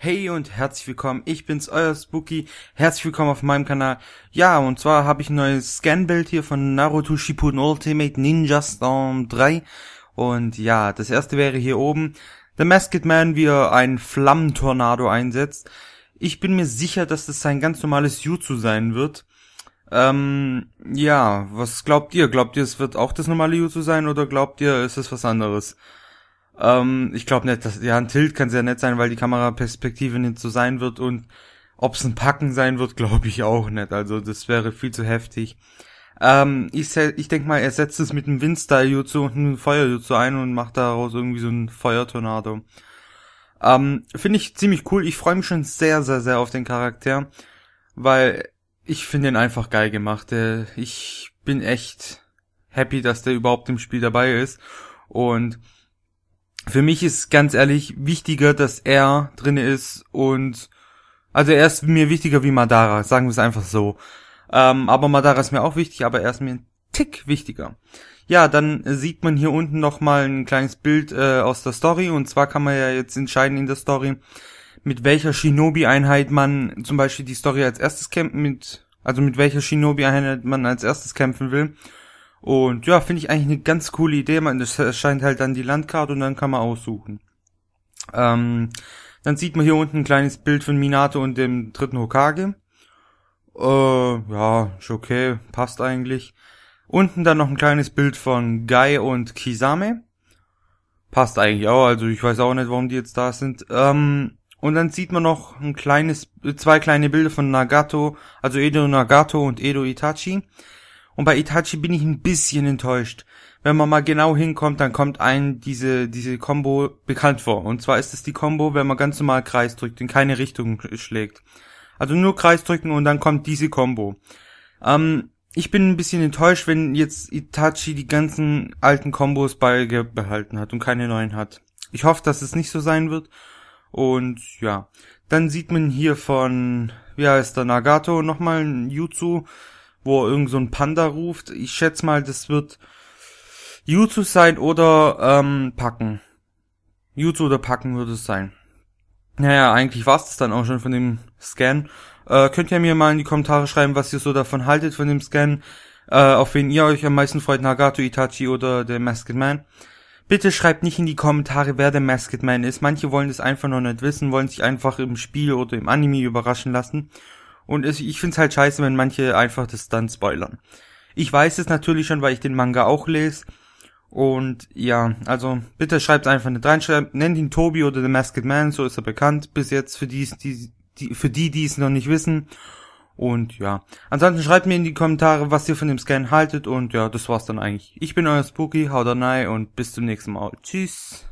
Hey und herzlich willkommen, ich bin's, euer Spooky. Herzlich willkommen auf meinem Kanal. Ja, und zwar habe ich ein neues Scanbild hier von Naruto Shippuden Ultimate Ninja Storm 3. Und ja, das erste wäre hier oben. The Masked Man, wie er einen Flammentornado einsetzt. Ich bin mir sicher, dass das sein ganz normales Jutsu sein wird. Ähm, ja, was glaubt ihr? Glaubt ihr, es wird auch das normale Jutsu sein oder glaubt ihr, ist es was anderes? Ähm, ich glaube nicht, dass ja ein Tilt kann sehr nett sein, weil die Kameraperspektive nicht so sein wird und ob es ein Packen sein wird, glaube ich auch nicht. Also das wäre viel zu heftig. Ähm, ich ich denke mal, er setzt es mit einem Windstyle-Jutsu und einem Feuer-Jutsu ein und macht daraus irgendwie so ein Feuertornado. Ähm, finde ich ziemlich cool. Ich freue mich schon sehr, sehr, sehr auf den Charakter, weil ich finde ihn einfach geil gemacht. Äh, ich bin echt happy, dass der überhaupt im Spiel dabei ist. Und für mich ist ganz ehrlich wichtiger, dass er drinne ist und also er ist mir wichtiger wie Madara, sagen wir es einfach so. Ähm, aber Madara ist mir auch wichtig, aber er ist mir ein Tick wichtiger. Ja, dann sieht man hier unten nochmal ein kleines Bild äh, aus der Story und zwar kann man ja jetzt entscheiden in der Story, mit welcher Shinobi-Einheit man zum Beispiel die Story als erstes kämpft, mit, also mit welcher Shinobi-Einheit man als erstes kämpfen will. Und ja, finde ich eigentlich eine ganz coole Idee. Man, das erscheint halt dann die Landkarte und dann kann man aussuchen. Ähm, dann sieht man hier unten ein kleines Bild von Minato und dem dritten Hokage. Äh, ja, ist okay, passt eigentlich. Unten dann noch ein kleines Bild von Guy und Kisame. Passt eigentlich auch, also ich weiß auch nicht, warum die jetzt da sind. Ähm, und dann sieht man noch ein kleines, zwei kleine Bilder von Nagato, also Edo Nagato und Edo Itachi. Und bei Itachi bin ich ein bisschen enttäuscht. Wenn man mal genau hinkommt, dann kommt einem diese, diese Combo bekannt vor. Und zwar ist es die Combo, wenn man ganz normal Kreis drückt, in keine Richtung schlägt. Also nur Kreis drücken und dann kommt diese Combo. Ähm, ich bin ein bisschen enttäuscht, wenn jetzt Itachi die ganzen alten Combos beibehalten hat und keine neuen hat. Ich hoffe, dass es nicht so sein wird. Und ja, dann sieht man hier von, wie heißt der, Nagato nochmal ein Jutsu wo er irgend so ein Panda ruft. Ich schätze mal, das wird Jutsu sein oder ähm, Packen. Jutsu oder Packen würde es sein. Naja, eigentlich war's das dann auch schon von dem Scan. Äh, könnt ihr mir mal in die Kommentare schreiben, was ihr so davon haltet von dem Scan. Äh, auf wen ihr euch am meisten freut, Nagato, Itachi oder der Masked Man. Bitte schreibt nicht in die Kommentare, wer der Masked Man ist. Manche wollen das einfach noch nicht wissen, wollen sich einfach im Spiel oder im Anime überraschen lassen. Und es, ich find's halt scheiße, wenn manche einfach das dann spoilern. Ich weiß es natürlich schon, weil ich den Manga auch lese. Und ja, also bitte schreibt einfach nicht rein, schreibt, nennt ihn Tobi oder The Masked Man, so ist er bekannt bis jetzt für die, die, die, für die, die es noch nicht wissen. Und ja, ansonsten schreibt mir in die Kommentare, was ihr von dem Scan haltet. Und ja, das war's dann eigentlich. Ich bin euer Spooky, haut rein und bis zum nächsten Mal. Tschüss.